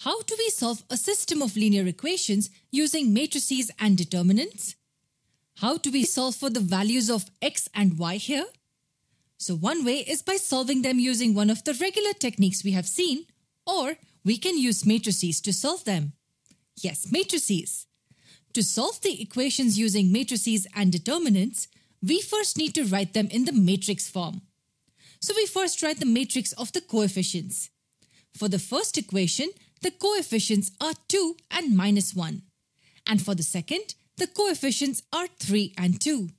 how do we solve a system of linear equations using matrices and determinants? How do we solve for the values of x and y here? So one way is by solving them using one of the regular techniques we have seen, or we can use matrices to solve them. Yes, matrices. To solve the equations using matrices and determinants, we first need to write them in the matrix form. So we first write the matrix of the coefficients. For the first equation, the coefficients are 2 and minus 1. And for the second, the coefficients are 3 and 2.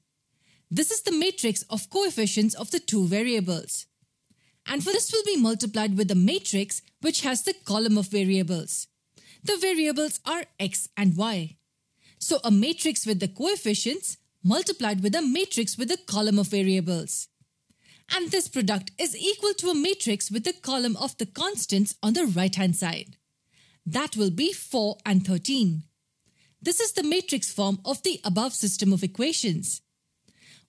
This is the matrix of coefficients of the two variables. And for this will be multiplied with the matrix which has the column of variables. The variables are x and y. So a matrix with the coefficients multiplied with a matrix with the column of variables. And this product is equal to a matrix with the column of the constants on the right hand side. That will be 4 and 13. This is the matrix form of the above system of equations.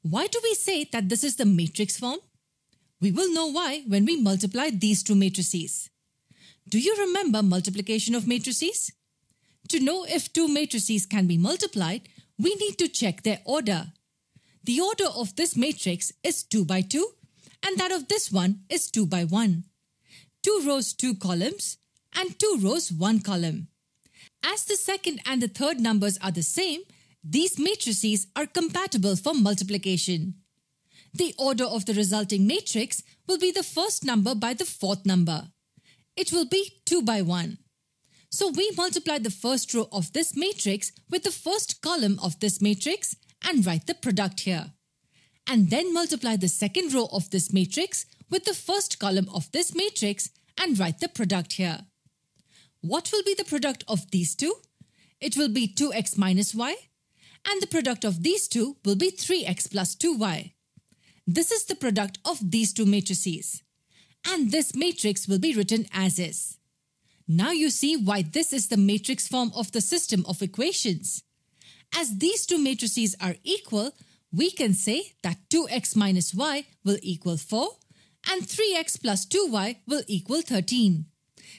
Why do we say that this is the matrix form? We will know why when we multiply these two matrices. Do you remember multiplication of matrices? To know if two matrices can be multiplied, we need to check their order. The order of this matrix is 2 by 2 and that of this one is 2 by 1. 2 rows, 2 columns, and 2 rows 1 column. As the second and the third numbers are the same, these matrices are compatible for multiplication. The order of the resulting matrix will be the first number by the fourth number. It will be 2 by 1. So we multiply the first row of this matrix with the first column of this matrix and write the product here. And then multiply the second row of this matrix with the first column of this matrix and write the product here. What will be the product of these two? It will be 2x minus y and the product of these two will be 3x plus 2y. This is the product of these two matrices. And this matrix will be written as is. Now you see why this is the matrix form of the system of equations. As these two matrices are equal, we can say that 2x minus y will equal 4 and 3x plus 2y will equal 13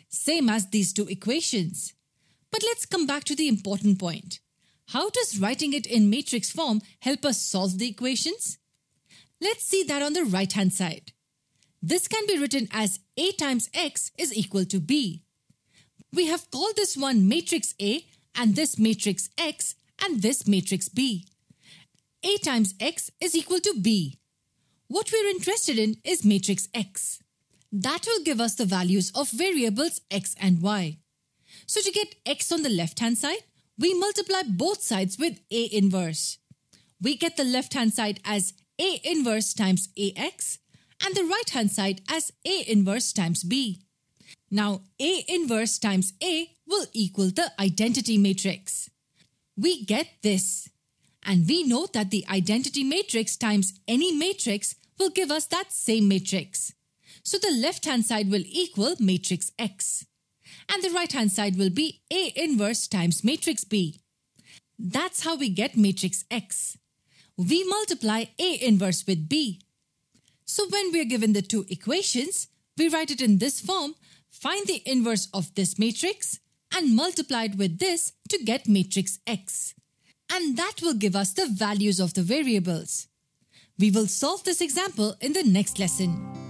same as these two equations. But let's come back to the important point. How does writing it in matrix form help us solve the equations? Let's see that on the right hand side. This can be written as A times X is equal to B. We have called this one matrix A and this matrix X and this matrix B. A times X is equal to B. What we're interested in is matrix X. That will give us the values of variables x and y. So to get x on the left-hand side, we multiply both sides with A inverse. We get the left-hand side as A inverse times AX and the right-hand side as A inverse times B. Now, A inverse times A will equal the identity matrix. We get this. And we know that the identity matrix times any matrix will give us that same matrix. So the left hand side will equal matrix X. And the right hand side will be A inverse times matrix B. That's how we get matrix X. We multiply A inverse with B. So when we are given the two equations, we write it in this form, find the inverse of this matrix and multiply it with this to get matrix X. And that will give us the values of the variables. We will solve this example in the next lesson.